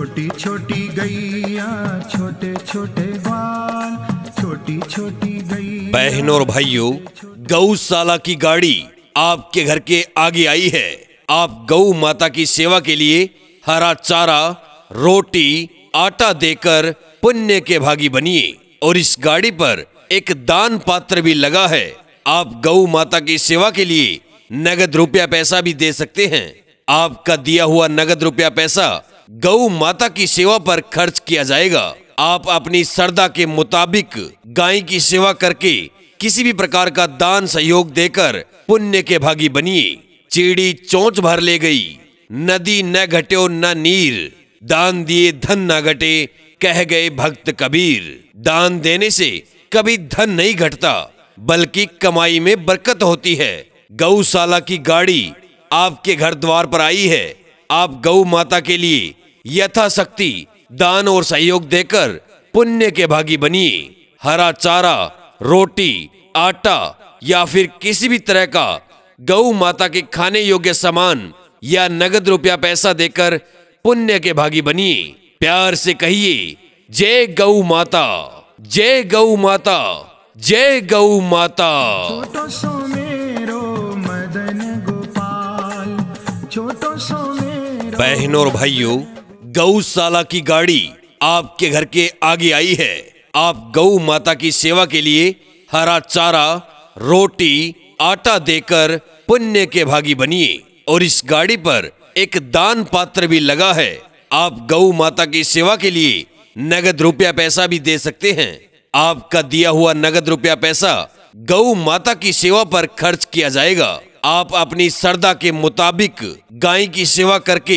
छोटी छोटी गैया छोटे छोटे बाल छोटी छोटी गैया बहनों और भाइयों गौशाला की गाड़ी आपके घर के आगे आई है आप गौ माता की सेवा के लिए हरा चारा रोटी आटा देकर पुण्य के भागी बनिए और इस गाड़ी पर एक दान पात्र भी लगा है आप गौ माता की सेवा के लिए नगद रुपया पैसा भी दे सकते हैं आपका दिया हुआ नगद रुपया पैसा गौ माता की सेवा पर खर्च किया जाएगा आप अपनी श्रद्धा के मुताबिक गाय की सेवा करके किसी भी प्रकार का दान सहयोग देकर पुण्य के भागी बनिए चिड़ी चोंच भर ले गई नदी न घटे न नीर दान दिए धन न घटे कह गए भक्त कबीर दान देने से कभी धन नहीं घटता बल्कि कमाई में बरकत होती है गौशाला की गाड़ी आपके घर द्वार पर आई है आप गौ माता के लिए यथाशक्ति दान और सहयोग देकर पुण्य के भागी बनिए हरा चारा रोटी आटा या फिर किसी भी तरह का गौ माता के खाने योग्य सामान या नगद रुपया पैसा देकर पुण्य के भागी बनिए प्यार से कहिए जय गौ माता जय गौ माता जय गौ माता बहनों और भाइयों गौशाला की गाड़ी आपके घर के आगे आई है आप गौ माता की सेवा के लिए हरा चारा रोटी आटा देकर पुण्य के भागी बनिए और इस गाड़ी पर एक दान पात्र भी लगा है आप गौ माता की सेवा के लिए नगद रुपया पैसा भी दे सकते हैं आपका दिया हुआ नगद रुपया पैसा गौ माता की सेवा पर खर्च किया जाएगा आप अपनी श्रद्धा के मुताबिक गाय की सेवा करके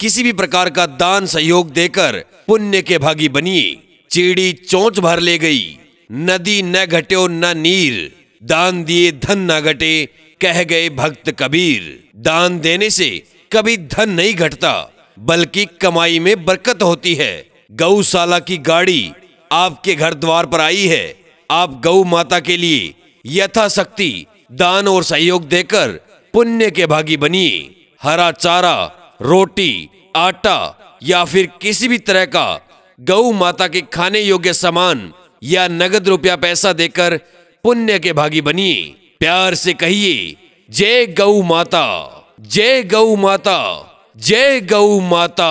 किसी भी प्रकार का दान सहयोग देकर पुण्य के भागी बनिए चिड़ी चोंच भर ले गई नदी न घटे न नीर दान दिए धन न घटे कह गए भक्त कबीर दान देने से कभी धन नहीं घटता बल्कि कमाई में बरकत होती है गौशाला की गाड़ी आपके घर द्वार पर आई है आप गौ माता के लिए यथाशक्ति दान और सहयोग देकर पुण्य के भागी बनिए हरा चारा रोटी आटा या फिर किसी भी तरह का गऊ माता के खाने योग्य सामान या नगद रुपया पैसा देकर पुण्य के भागी बनिए प्यार से कहिए जय गऊ माता जय गऊ माता जय गऊ माता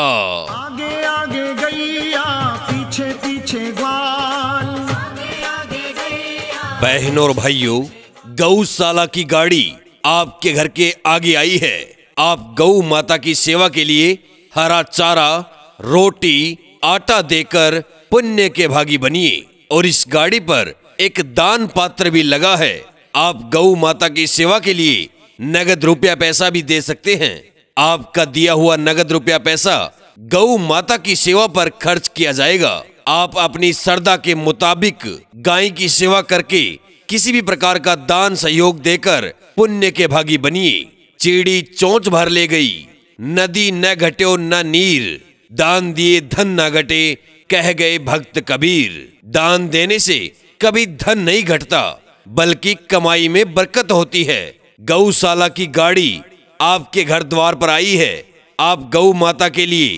आगे आगे गैया पीछे पीछे ग्वाल बहनों और भाइयों गौशाला की गाड़ी आपके घर के आगे आई है आप गौ माता की सेवा के लिए हरा चारा रोटी आटा देकर पुण्य के भागी बनिए और इस गाड़ी पर एक दान पात्र भी लगा है आप गौ माता की सेवा के लिए नगद रुपया पैसा भी दे सकते हैं आपका दिया हुआ नगद रुपया पैसा गौ माता की सेवा पर खर्च किया जाएगा आप अपनी श्रद्धा के मुताबिक गाय की सेवा करके किसी भी प्रकार का दान सहयोग देकर पुण्य के भागी बनिए चीड़ी चोंच भर ले गई नदी न घट्यो न नीर दान दिए धन न घटे कह गए भक्त कबीर दान देने से कभी धन नहीं घटता बल्कि कमाई में बरकत होती है गौशाला की गाड़ी आपके घर द्वार पर आई है आप गौ माता के लिए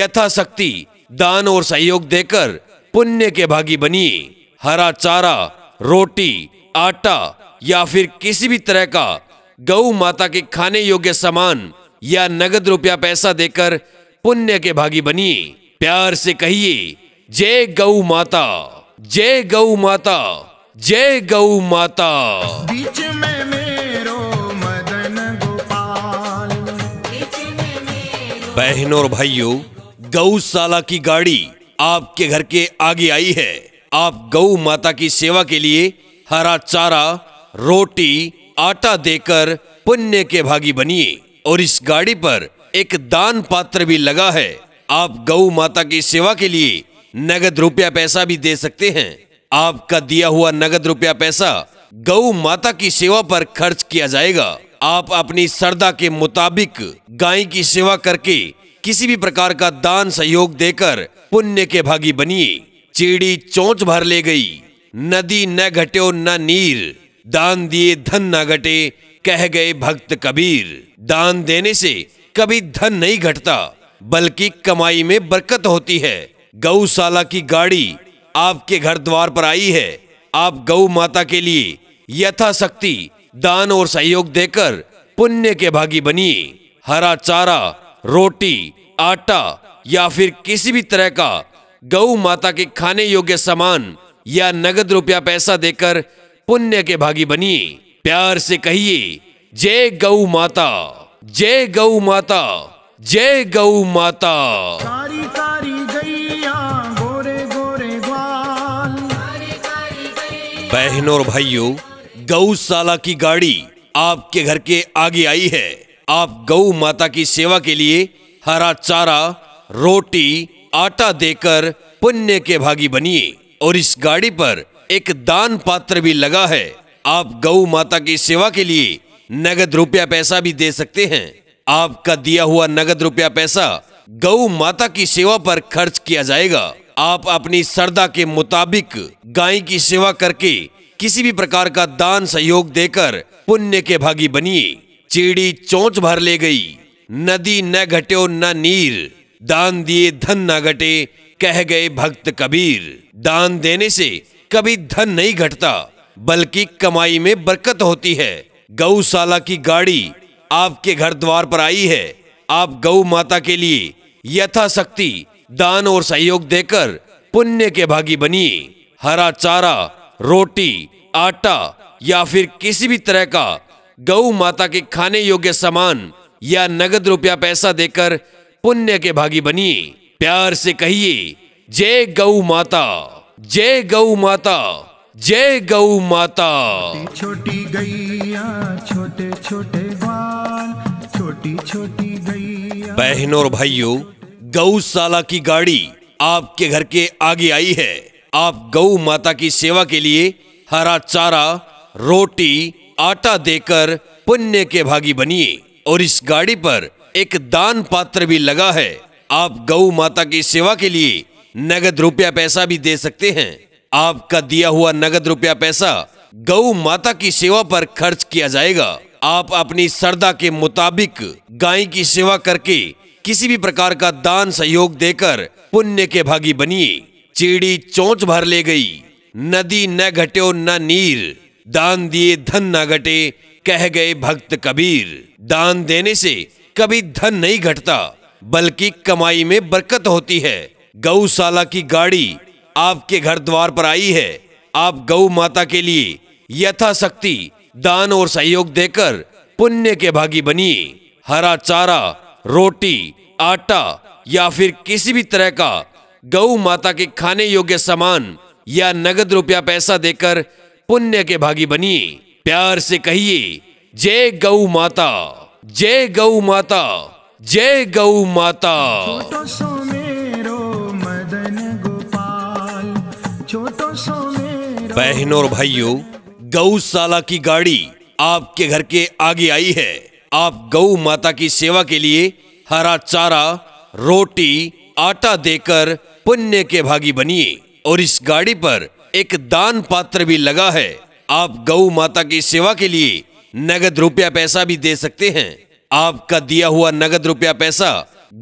यथाशक्ति दान और सहयोग देकर पुण्य के भागी बनिए हरा चारा रोटी आटा या फिर किसी भी तरह का गऊ माता के खाने योग्य सामान या नगद रुपया पैसा देकर पुण्य के भागी बनिए प्यार से कहिए जय गऊ माता जय गऊ माता जय गऊ माता बीच में मेरो मदन गोपाल बहनों और भाइयों गौशाला की गाड़ी आपके घर के आगे आई है आप गौ माता की सेवा के लिए हरा चारा रोटी आटा देकर पुण्य के भागी बनिए और इस गाड़ी पर एक दान पात्र भी लगा है आप गौ माता की सेवा के लिए नगद रुपया पैसा भी दे सकते हैं आपका दिया हुआ नगद रुपया पैसा गौ माता की सेवा पर खर्च किया जाएगा आप अपनी श्रद्धा के मुताबिक गाय की सेवा करके किसी भी प्रकार का दान सहयोग देकर पुण्य के भागी बनिए चीड़ी चोंच भर ले गई नदी न घट्यो न नीर दान दिए धन न घटे कह गए भक्त कबीर दान देने से कभी धन नहीं घटता बल्कि कमाई में बरकत होती है गौशाला की गाड़ी आपके घर द्वार पर आई है आप गौ माता के लिए यथाशक्ति दान और सहयोग देकर पुण्य के भागी बनिए हरा चारा रोटी आटा या फिर किसी भी तरह का गऊ माता के खाने योग्य सामान या नगद रुपया पैसा देकर पुण्य के भागी बनिए प्यार से कहिए जय गौ माता जय गौ माता जय गौ माता गोरे गोरे बहनों और भाइयों गौशाला की गाड़ी आपके घर के आगे आई है आप गौ माता की सेवा के लिए हरा चारा रोटी आटा देकर पुण्य के भागी बनिए और इस गाड़ी पर एक दान पात्र भी लगा है आप गौ माता की सेवा के लिए नगद रुपया पैसा भी दे सकते हैं आपका दिया हुआ नगद रुपया पैसा गौ माता की सेवा पर खर्च किया जाएगा आप अपनी श्रद्धा के मुताबिक गाय की सेवा करके किसी भी प्रकार का दान सहयोग देकर पुण्य के भागी बनिए चिड़ी चोंच भर ले गई नदी न घटे न नीर दान दिए धन न घटे कह गए भक्त कबीर दान देने से कभी धन नहीं घटता बल्कि कमाई में बरकत होती है गौशाला की गाड़ी आपके घर द्वार पर आई है आप गौ माता के लिए यथाशक्ति दान और सहयोग देकर पुण्य के भागी बनिए हरा चारा रोटी आटा या फिर किसी भी तरह का गौ माता के खाने योग्य सामान या नगद रुपया पैसा देकर पुण्य के भागी बनिए प्यार से कहिए जय गौ माता जय गौ माता जय गौ माता छोटी गैया छोटे छोटे बाल छोटी छोटी गैया बहनों और भाइयों गौशाला की गाड़ी आपके घर के आगे आई है आप गौ माता की सेवा के लिए हरा चारा रोटी आटा देकर पुण्य के भागी बनिए और इस गाड़ी पर एक दान पात्र भी लगा है आप गौ माता की सेवा के लिए नगद रुपया पैसा भी दे सकते हैं आपका दिया हुआ नगद रुपया पैसा गौ माता की सेवा पर खर्च किया जाएगा आप अपनी श्रद्धा के मुताबिक गाय की सेवा करके किसी भी प्रकार का दान सहयोग देकर पुण्य के भागी बनिए चिड़ी चोंच भर ले गई नदी न घटे न नीर दान दिए धन न घटे कह गए भक्त कबीर दान देने से कभी धन नहीं घटता बल्कि कमाई में बरकत होती है गौशाला की गाड़ी आपके घर द्वार पर आई है आप गौ माता के लिए यथाशक्ति दान और सहयोग देकर पुण्य के भागी बनिए हरा चारा रोटी आटा या फिर किसी भी तरह का गौ माता के खाने योग्य सामान या नगद रुपया पैसा देकर पुण्य के भागी बनिए प्यार से कहिए जय गौ माता जय गौ माता जय गौ माता छोटो सो मेरो मदन गोपाल छोटो सो बहनों और भाइयों गौशाला की गाड़ी आपके घर के आगे आई है आप गौ माता की सेवा के लिए हरा चारा रोटी आटा देकर पुण्य के भागी बनिए और इस गाड़ी पर एक दान पात्र भी लगा है आप गौ माता की सेवा के लिए नगद रुपया पैसा भी दे सकते हैं आपका दिया हुआ नगद रुपया पैसा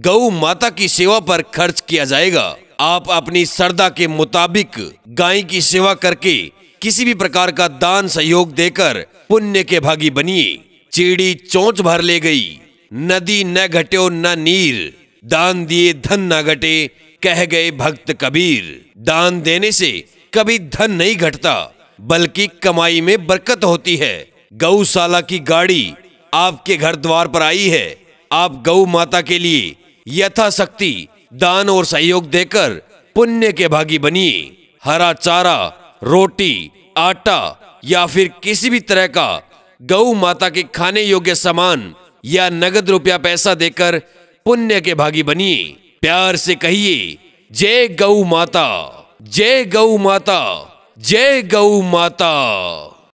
गौ माता की सेवा पर खर्च किया जाएगा आप अपनी श्रद्धा के मुताबिक गाय की सेवा करके किसी भी प्रकार का दान सहयोग देकर पुण्य के भागी बनिए चिड़ी चोंच भर ले गई नदी न घटो न नीर दान दिए धन न घटे कह गए भक्त कबीर दान देने से कभी धन नहीं घटता बल्कि कमाई में बरकत होती है गौशाला की गाड़ी आपके घर द्वार पर आई है आप गौ माता के लिए यथाशक्ति दान और सहयोग देकर पुण्य के भागी बनिए हरा चारा रोटी आटा या फिर किसी भी तरह का गौ माता के खाने योग्य सामान या नगद रुपया पैसा देकर पुण्य के भागी बनिए प्यार से कहिए जय गौ माता जय गौ माता जय गौ माता